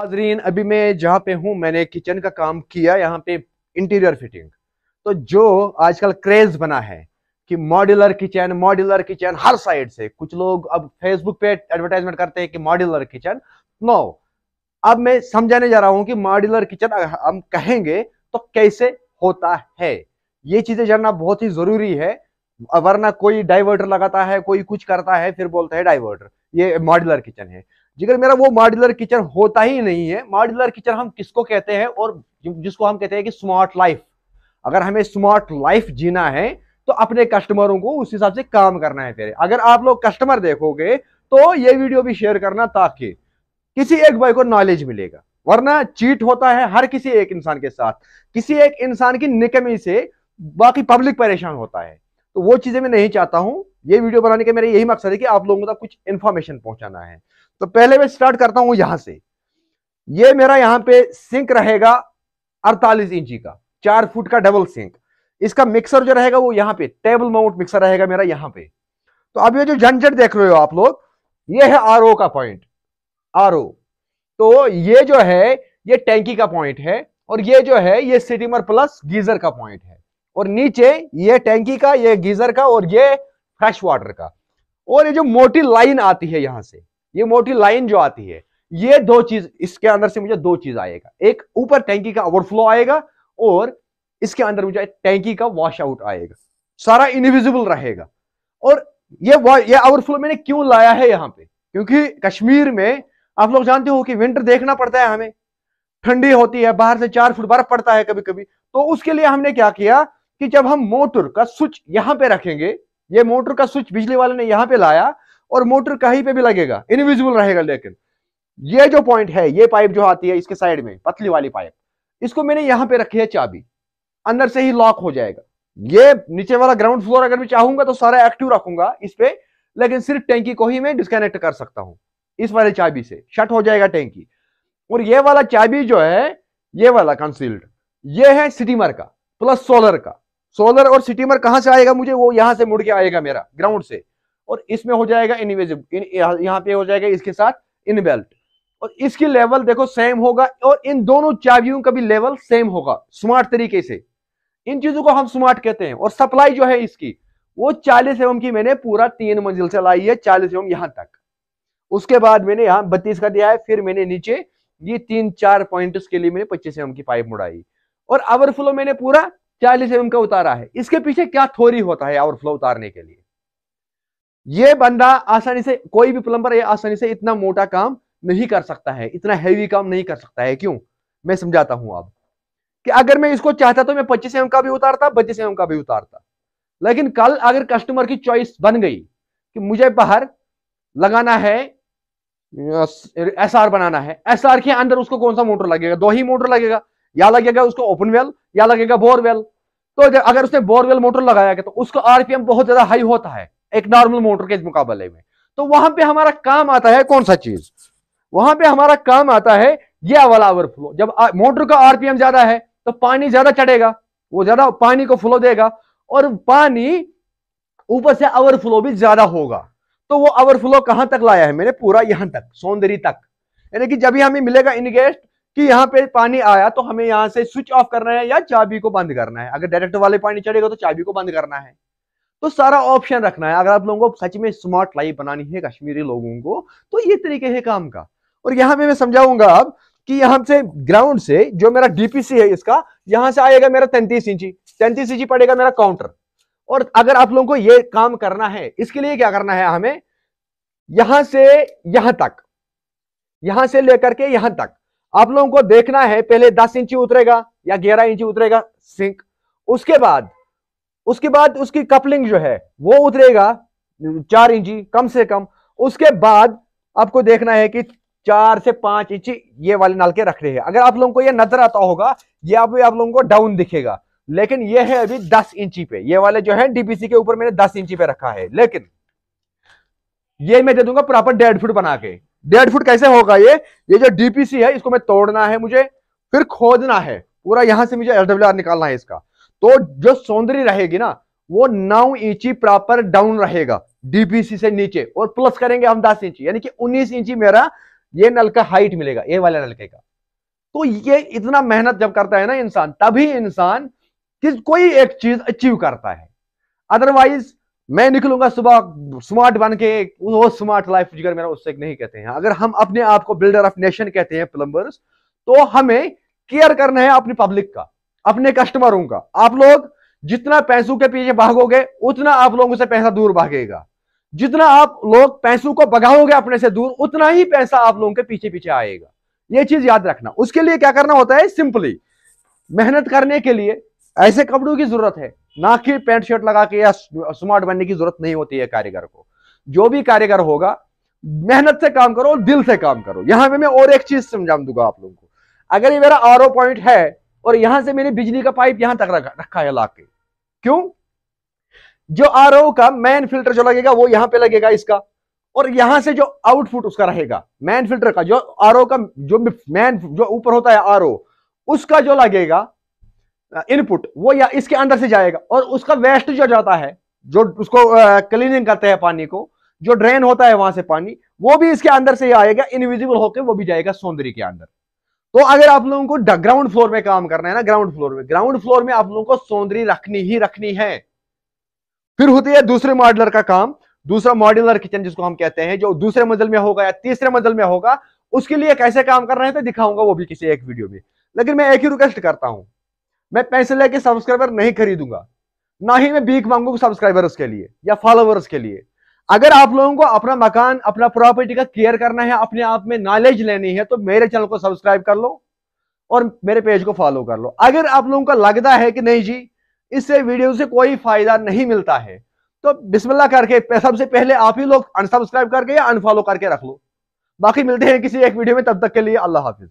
हाजरीन अभी मैं जहाँ पे हूँ मैंने किचन का काम किया यहाँ पे इंटीरियर फिटिंग तो जो आजकल क्रेज बना है कि मॉड्यूलर किचन मॉड्यूलर किचन हर साइड से कुछ लोग अब फेसबुक पे एडवर्टाइजमेंट करते हैं कि मॉड्यूलर किचन नो अब मैं समझाने जा रहा हूँ कि मॉड्यूलर किचन हम कहेंगे तो कैसे होता है ये चीजें जानना बहुत ही जरूरी है वरना कोई डाइवर्टर लगाता है कोई कुछ करता है फिर बोलता है डाइवर्टर ये मॉड्यूलर किचन है जिगर मेरा वो मॉड्यूलर किचन होता ही नहीं है मॉड्यूलर किचन हम किसको कहते हैं और जिसको हम कहते हैं कि स्मार्ट लाइफ अगर हमें स्मार्ट लाइफ जीना है तो अपने कस्टमरों को उस हिसाब से काम करना है फिर अगर आप लोग कस्टमर देखोगे तो ये वीडियो भी शेयर करना ताकि किसी एक भाई को नॉलेज मिलेगा वरना चीट होता है हर किसी एक इंसान के साथ किसी एक इंसान की निकमी से बाकी पब्लिक परेशान होता है तो वो चीजें मैं नहीं चाहता हूं ये वीडियो बनाने का मेरा यही मकसद है कि आप लोगों तक कुछ इन्फॉर्मेशन पहुंचाना है तो पहले मैं स्टार्ट करता हूं यहां से ये मेरा यहाँ पे सिंक रहेगा अड़तालीस इंची का चार फुट का डबल सिंक इसका मिक्सर जो रहेगा वो यहां पे टेबल माउंट मिक्सर रहेगा मेरा यहां पे तो अब ये जो झंझट देख रहे हो आप लोग ये है आर का पॉइंट आर तो ये जो है ये टैंकी का पॉइंट है और ये जो है ये सिटीमर प्लस गीजर का पॉइंट है और नीचे ये टैंकी का ये गीजर का और ये फ्रेश वाटर का और ये जो मोटी लाइन आती है यहां से ये मोटी लाइन जो आती है ये दो चीज इसके अंदर से मुझे दो चीज आएगा एक ऊपर टैंकी का ओवरफ्लो आएगा और इसके अंदर मुझे टैंकी का वॉश आउट आएगा सारा इनविजिबल रहेगा और ये ये ओवरफ्लो मैंने क्यों लाया है यहाँ पे क्योंकि कश्मीर में आप लोग जानते हो कि विंटर देखना पड़ता है हमें ठंडी होती है बाहर से चार फुट बर्फ पड़ता है कभी कभी तो उसके लिए हमने क्या किया कि जब हम मोटर का स्विच यहां पर रखेंगे ये मोटर का स्विच बिजली वाले ने यहां पे लाया और मोटर कहीं पे भी लगेगा इनविजिबल रहेगा लेकिन ये जो पॉइंट है ये पाइप जो आती है इसके साइड में पतली वाली पाइप इसको मैंने यहां पे रखी है चाबी अंदर से ही लॉक हो जाएगा ये नीचे वाला ग्राउंड फ्लोर अगर मैं चाहूंगा तो सारा एक्टिव रखूंगा इस पे लेकिन सिर्फ टैंकी को ही मैं डिस्कनेक्ट कर सकता हूँ इस वाले चाबी से शट हो जाएगा टैंकी और ये वाला चाबी जो है ये वाला कंसील्ड ये है सिटीमर का प्लस सोलर का सोलर और सिटीमर कहां से आएगा मुझे वो यहां से मुड़ के आएगा मेरा ग्राउंड से और इसमें हो जाएगा इनविजिबल इन, यहाँ पे हो जाएगा इसके साथ इनबेल्ट और इसकी लेवल देखो सेम होगा और इन दोनों चाबियों का भी लेवल सेम होगा स्मार्ट तरीके से इन चीजों को हम स्मार्ट कहते हैं और सप्लाई जो है इसकी वो चालीस एवं की मैंने पूरा तीन मंजिल से लाई है चालीस एवं यहां तक उसके बाद मैंने यहाँ बत्तीस का दिया है फिर मैंने नीचे ये तीन चार पॉइंट के लिए मैंने पच्चीस एम की पाइप मुड़ाई और अवर फ्लो मैंने पूरा चालीस एम का उतारा है इसके पीछे क्या थोरी होता है फ्लो उतारने के लिए ये बंदा आसानी से कोई भी प्लम्बर ये आसानी से इतना मोटा काम नहीं कर सकता है इतना हैवी काम नहीं कर सकता है क्यों मैं समझाता हूं अब कि अगर मैं इसको चाहता तो मैं पच्चीस एम का भी उतारता बत्तीस एम का भी उतारता लेकिन कल अगर कस्टमर की चॉइस बन गई कि मुझे बाहर लगाना है एस आर बनाना है एस आर के अंदर उसको कौन सा मोटर लगेगा दो ही मोटर लगेगा या लगेगा उसको ओपन वेल या लगेगा बोरवेल तो अगर उसने बोरवेल मोटर लगाया गया तो उसका आरपीएम बहुत ज्यादा हाई होता है एक नॉर्मल मोटर के मुकाबले में तो वहां पे हमारा काम आता है कौन सा चीज वहां पे हमारा काम आता है यह वाला ओवरफ्लो जब मोटर का आरपीएम ज्यादा है तो पानी ज्यादा चढ़ेगा वो ज्यादा पानी को फ्लो देगा और पानी ऊपर से ओवरफ्लो भी ज्यादा होगा तो वो ओवरफ्लो कहां तक लाया है मैंने पूरा यहां तक सौंदर्य तक यानी कि जब भी हमें मिलेगा इनगेस्ट कि यहाँ पे पानी आया तो हमें यहाँ से स्विच ऑफ करना है या चाबी को बंद करना है अगर डायरेक्ट वाले पानी चढ़ेगा तो चाबी को बंद करना है तो सारा ऑप्शन रखना है अगर आप लोगों को सच में स्मार्ट लाइफ बनानी है कश्मीरी लोगों को तो ये तरीके है काम का और यहाँ पे मैं समझाऊंगा अब कि यहां से ग्राउंड से जो मेरा डीपीसी है इसका यहां से आएगा मेरा तैंतीस इंची तैंतीस इंची पड़ेगा मेरा काउंटर और अगर आप लोगों को ये काम करना है इसके लिए क्या करना है हमें यहां से यहां तक यहां से लेकर के यहां तक आप लोगों को देखना है पहले दस इंची उतरेगा या ग्यारह इंची उतरेगा सिंक उसके बाद उसके बाद उसकी कपलिंग जो है वो उतरेगा चार इंची कम से कम उसके बाद आपको देखना है कि चार से पांच इंची ये वाले नल के रख रहे हैं अगर आप लोगों को ये नजर आता होगा ये अभी आप लोगों को डाउन दिखेगा लेकिन ये है अभी दस इंची पे ये वाले जो है डीपीसी के ऊपर मैंने दस इंची पे रखा है लेकिन ये मैं दे दूंगा प्रॉपर डेढ़ फुट बना के डेढ़ फुट कैसे होगा ये ये जो डीपीसी है इसको मैं तोड़ना है मुझे फिर खोदना है पूरा यहां से मुझे एलडब्ल्यू निकालना है इसका तो जो सौंदर्य रहेगी ना वो नौ इंची प्रॉपर डाउन रहेगा डीपीसी से नीचे और प्लस करेंगे हम दस इंची यानी कि उन्नीस इंची मेरा ये नल का हाइट मिलेगा ये वाले नलके का तो ये इतना मेहनत जब करता है ना इंसान तभी इंसान किस कोई एक चीज अचीव करता है अदरवाइज मैं निकलूंगा सुबह स्मार्ट बन के वो स्मार्ट लाइफ जिगर मेरा उससे नहीं कहते हैं अगर हम अपने आप को बिल्डर ऑफ नेशन कहते हैं प्लम्बर्स तो हमें केयर करना है अपनी पब्लिक का अपने कस्टमरों का आप लोग जितना पैसों के पीछे भागोगे उतना आप लोगों से पैसा दूर भागेगा जितना आप लोग पैसों को भगाओगे अपने से दूर उतना ही पैसा आप लोगों के पीछे पीछे आएगा ये चीज याद रखना उसके लिए क्या करना होता है सिंपली मेहनत करने के लिए ऐसे कपड़ों की जरूरत है ना कि पैंट शर्ट लगा के या स्मार्ट बनने की जरूरत नहीं होती है कारीगर को जो भी कारीगर होगा मेहनत से काम करो और दिल से काम करो यहां पे मैं और एक चीज समझा दूंगा आप लोगों को अगर ये मेरा आर पॉइंट है और यहां से मैंने बिजली का पाइप यहां तक रखा है ला के क्यों जो आर का मैन फिल्टर जो लगेगा वो यहां पे लगेगा इसका और यहां से जो आउटपुट उसका रहेगा मैन फिल्टर का जो आर का जो मैन जो ऊपर होता है आर उसका जो लगेगा इनपुट वो या इसके अंदर से जाएगा और उसका वेस्ट जो जाता है जो उसको क्लीनिंग करते हैं पानी को जो ड्रेन होता है वहां से पानी वो भी इसके अंदर से आएगा इनविजिबल होकर वो भी जाएगा सौंदर्य के अंदर तो अगर आप लोगों को ग्राउंड फ्लोर में काम करना है ना ग्राउंड फ्लोर में ग्राउंड फ्लोर में आप लोगों को सौंदर्य रखनी ही रखनी है फिर होती है दूसरे मॉडलर का काम दूसरा मॉड्यूलर किचन जिसको हम कहते हैं जो दूसरे मंजिल में होगा या तीसरे मंजिल में होगा उसके लिए कैसे काम कर रहे हैं तो दिखाऊंगा वो भी किसी एक वीडियो में लेकिन मैं एक ही रिक्वेस्ट करता हूं मैं पैसे लेके सब्सक्राइबर नहीं खरीदूंगा ना ही मैं भीख मांगू सब्सक्राइबर्स के लिए या फॉलोवर्स के लिए अगर आप लोगों को अपना मकान अपना प्रॉपर्टी का केयर करना है अपने आप में नॉलेज लेनी है तो मेरे चैनल को सब्सक्राइब कर लो और मेरे पेज को फॉलो कर लो अगर आप लोगों का लगता है कि नहीं जी इससे वीडियो से कोई फायदा नहीं मिलता है तो बिस्मिल्लाह करके सबसे पहले आप ही लोग अनसब्सक्राइब करके या अनफॉलो करके रख लो बाकी मिलते हैं किसी एक वीडियो में तब तक के लिए अल्लाह हाफिज